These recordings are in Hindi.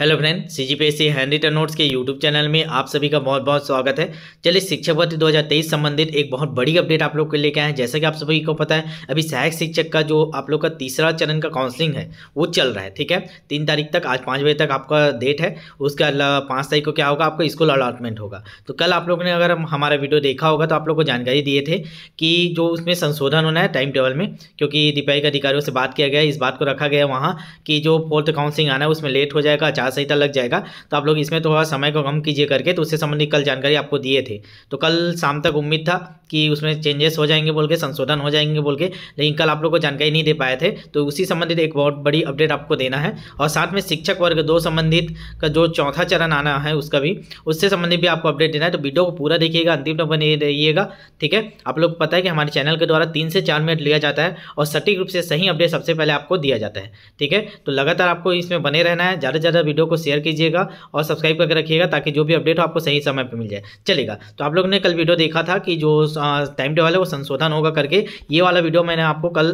hello friend C G P S C hand notes के यूट्यूब चैनल में आप सभी का बहुत बहुत स्वागत है चलिए शिक्षक भर्ती 2023 संबंधित एक बहुत बड़ी अपडेट आप लोग के लेके आए हैं जैसा कि आप सभी को पता है अभी सहायक शिक्षक का जो आप लोग का तीसरा चरण का काउंसलिंग है वो चल रहा है ठीक है तीन तारीख तक आज पाँच बजे तक आपका डेट है उसका पाँच तारीख को क्या होगा आपका स्कूल अलॉटमेंट होगा तो कल आप लोग ने अगर हमारा वीडियो देखा होगा तो आप लोग को जानकारी दिए थे कि जो उसमें संशोधन होना है टाइम टेबल में क्योंकि दीपाई के अधिकारियों से बात किया गया इस बात को रखा गया वहाँ कि जो फोर्थ काउंसिलिंग आना है उसमें लेट हो जाएगा चार संहिता लग जाएगा तो आप लोग इसमें थोड़ा समय को कम कीजिए करके तो उससे संबंधित कल जानकारी आपको दिए थे तो कल शाम तक उम्मीद था कि उसमें चेंजेस हो जाएंगे बोल के संशोधन हो जाएंगे बोल के लेकिन कल आप लोग को जानकारी नहीं दे पाए थे तो उसी संबंधित एक बहुत बड़ी अपडेट आपको देना है और साथ में शिक्षक वर्ग दो संबंधित का जो चौथा चरण आना है उसका भी उससे संबंधित भी आपको अपडेट देना है तो वीडियो को पूरा देखिएगा अंतिम तक बने रहिएगा ठीक है आप लोग पता है कि हमारे चैनल के द्वारा तीन से चार मिनट लिया जाता है और सटीक रूप से सही अपडेट सबसे पहले आपको दिया जाता है ठीक है तो लगातार आपको इसमें बने रहना है ज़्यादा से ज़्यादा वीडियो को शेयर कीजिएगा और सब्सक्राइब करके रखिएगा ताकि जो भी अपडेट हो आपको सही समय पर मिल जाए चलेगा तो आप लोगों ने कल वीडियो देखा था कि जो टाइम टेबल है वो संशोधन होगा करके ये वाला वीडियो मैंने आपको कल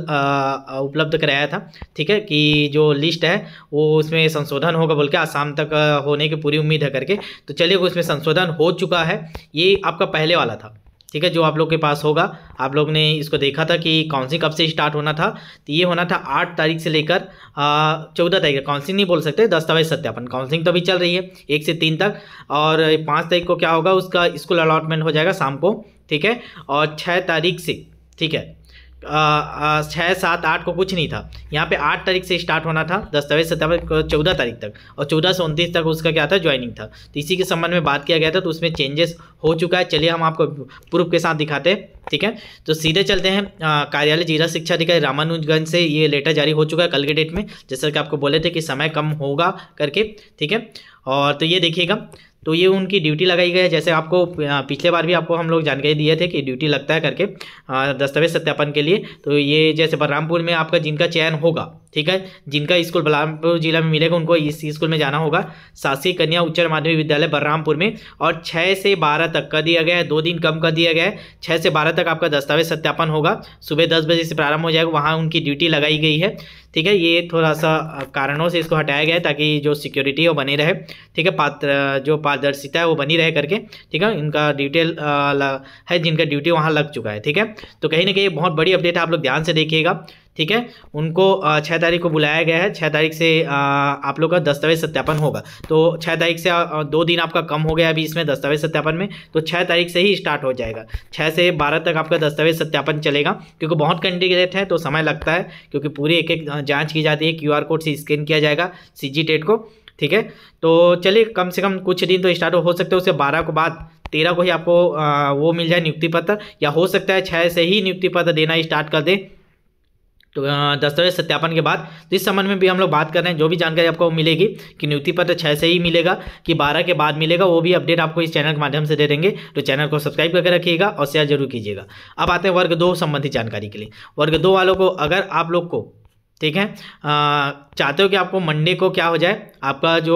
उपलब्ध कराया था ठीक है कि जो लिस्ट है वो उसमें संशोधन होगा बोल के आज शाम तक होने की पूरी उम्मीद है करके तो चलिए उसमें संशोधन हो चुका है ये आपका पहले वाला था ठीक है जो आप लोग के पास होगा आप लोग ने इसको देखा था कि काउंसिलिंग कब से स्टार्ट होना था तो ये होना था आठ तारीख से लेकर चौदह तारीख काउंसिलिंग नहीं बोल सकते दस्तावेज सत्यापन काउंसिलिंग तो अभी चल रही है एक से तीन तक और पाँच तारीख को क्या होगा उसका स्कूल अलाटमेंट हो जाएगा शाम को ठीक है और छः तारीख से ठीक है छः सात आठ को कुछ नहीं था यहाँ पे आठ तारीख से स्टार्ट होना था दस्तावेज सत्यापन चौदह तारीख तक और चौदह से उनतीस तक उसका क्या था ज्वाइनिंग था तो इसी के संबंध में बात किया गया था तो उसमें चेंजेस हो चुका है चलिए हम आपको प्रूफ के साथ दिखाते हैं ठीक है तो सीधे चलते हैं कार्यालय जिला शिक्षा अधिकारी रामानुजगंज से ये लेटर जारी हो चुका है कल के डेट में जैसा कि आपको बोले थे कि समय कम होगा करके ठीक है और तो ये देखिएगा तो ये उनकी ड्यूटी लगाई गई है जैसे आपको पिछले बार भी आपको हम लोग जानकारी दिए थे कि ड्यूटी लगता है करके दस्तावेज सत्यापन के लिए तो ये जैसे बलरामपुर में आपका जिनका चयन होगा ठीक है जिनका स्कूल बलरामपुर जिला में मिलेगा उनको इस स्कूल में जाना होगा शासकीय कन्या उच्च माध्यमिक विद्यालय बलरामपुर में और छः से बारह तक का दिया गया है दो दिन कम का दिया गया है छः से बारह तक आपका दस्तावेज सत्यापन होगा सुबह दस बजे से प्रारंभ हो जाएगा वहाँ उनकी ड्यूटी लगाई गई है ठीक है ये थोड़ा सा कारणों से इसको हटाया गया है ताकि जो सिक्योरिटी है वो बनी रहे ठीक है पात्र जो पारदर्शिता है वो बनी रहे करके ठीक है इनका डिटेल है जिनका ड्यूटी वहाँ लग चुका है ठीक है तो कहीं ना कहीं बहुत बड़ी अपडेट है आप लोग ध्यान से देखिएगा ठीक है उनको छः तारीख को बुलाया गया है छः तारीख से आप लोग का दस्तावेज सत्यापन होगा तो छः तारीख से दो दिन आपका कम हो गया अभी इसमें दस्तावेज सत्यापन में तो छः तारीख से ही स्टार्ट हो जाएगा छः से बारह तक आपका दस्तावेज सत्यापन चलेगा क्योंकि बहुत कैंडिडेट है तो समय लगता है क्योंकि पूरी एक एक जाँच की जाती है क्यू कोड से स्कैन किया जाएगा सी को ठीक है तो चलिए कम से कम कुछ दिन तो स्टार्ट हो सकता है उससे बारह को बाद तेरह को ही आपको वो मिल जाए नियुक्ति पत्र या हो सकता है छः से ही नियुक्ति पत्र देना स्टार्ट कर दें तो दस्तावेज सत्यापन के बाद तो इस संबंध में भी हम लोग बात कर रहे हैं जो भी जानकारी आपको मिलेगी कि नियुक्ति पत्र छः से ही मिलेगा कि बारह के बाद मिलेगा वो भी अपडेट आपको इस चैनल के माध्यम से दे देंगे तो चैनल को सब्सक्राइब करके रखिएगा और शेयर जरूर कीजिएगा अब आते हैं वर्ग दो संबंधी जानकारी के लिए वर्ग दो वालों को अगर आप लोग को ठीक है चाहते हो कि आपको मंडे को क्या हो जाए आपका जो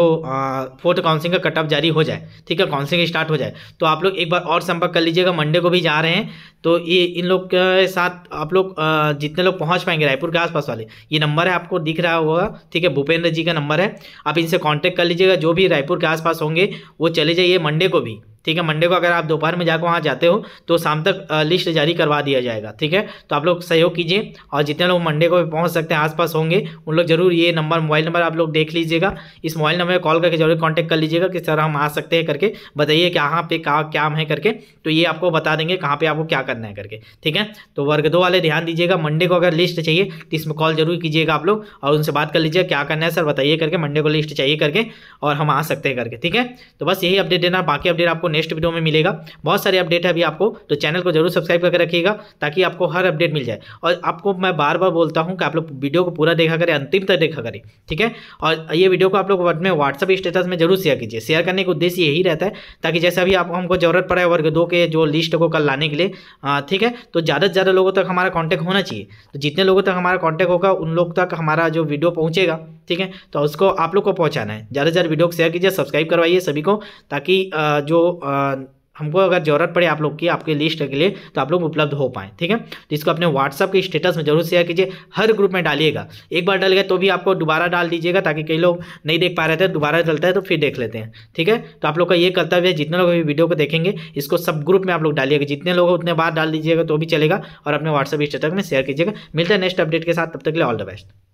फोर्थ काउंसिलिंग का कटअप जारी हो जाए ठीक है काउंसिलिंग स्टार्ट हो जाए तो आप लोग एक बार और संपर्क कर लीजिएगा मंडे को भी जा रहे हैं तो ये इन लोग के साथ आप लोग जितने लोग पहुंच पाएंगे रायपुर के आसपास वाले ये नंबर है आपको दिख रहा होगा ठीक है भूपेंद्र जी का नंबर है आप इनसे कांटेक्ट कर लीजिएगा जो भी रायपुर के आसपास होंगे वो चले जाइए मंडे को भी ठीक है मंडे को अगर आप दोपहर में जाकर वहाँ जाते हो तो शाम तक लिस्ट जारी करवा दिया जाएगा ठीक है तो आप लोग सहयोग कीजिए और जितने लोग मंडे को पहुँच सकते हैं आसपास होंगे उन लोग जरूर ये नंबर मोबाइल नंबर आप लोग देख लीजिएगा इस मोबाइल नंबर पर कॉल करके जरूर कॉन्टैक्ट कर लीजिएगा किस तरह हम आ सकते हैं करके बताइए कहाँ पे कहाँ क्या है करके तो ये आपको बता देंगे कहाँ पर आपको क्या करना है करके ठीक है तो वर्ग दो वाले ध्यान दीजिएगा मंडे को अगर लिस्ट चाहिए तो इसमें कॉल जरूर कीजिएगा आप लोग और उनसे बात कर लीजिएगा क्या करना है सर बताइए करके मंडे को लिस्ट चाहिए करके और हम आ सकते हैं करके ठीक है तो बस यही अपडेट देना बाकी अपडेट आपको नेक्स्ट वीडियो में मिलेगा बहुत सारे अपडेट है अभी आपको तो चैनल को जरूर सब्सक्राइब करके रखिएगा ताकि आपको हर अपडेट मिल जाए और आपको मैं बार बार बोलता हूँ कि आप लोग वीडियो को पूरा देखा करें अंतिम तक देखा करें ठीक है और ये वीडियो को आप लोग में व्हाट्सअप स्टेटस में जरूर शेयर कीजिए शेयर करने का उद्देश्य यही रहता है ताकि जैसे अभी आपको हमको जरूरत पड़े वर्ग दो के जो लिस्ट को कल लाने के लिए ठीक है तो ज़्यादा से ज़्यादा लोगों तक हमारा कॉन्टैक्ट होना चाहिए तो जितने लोगों तक हमारा कॉन्टैक्ट होगा उन लोग तक हमारा जो वीडियो पहुँचेगा ठीक है तो उसको आप लोग को पहुँचाना है ज़्यादा से ज़्यादा वीडियो को शेयर कीजिए सब्सक्राइब करवाइए सभी को ताकि जो हमको अगर जरूरत पड़े आप लोग की आपके लिस्ट के लिए तो आप लोग उपलब्ध हो पाए ठीक है तो इसको अपने व्हाट्सअप के स्टेटस में जरूर शेयर कीजिए हर ग्रुप में डालिएगा एक बार डाल गया तो भी आपको दोबारा डाल दीजिएगा ताकि कई लोग नहीं देख पा रहे थे दोबारा चलता है तो फिर देख लेते हैं ठीक है तो आप लोग का ये कर्तव्य है जितने लोग अभी वीडियो को देखेंगे इसको सब ग्रुप में आप लोग डालिएगा जितने लोग उतने बार डाल दीजिएगा तो भी चलेगा और अपने व्हाट्सअप स्टेटस में शेयर कीजिएगा मिलता है नेक्स्ट अपडेट के साथ तब तक के लिए ऑल द बेस्ट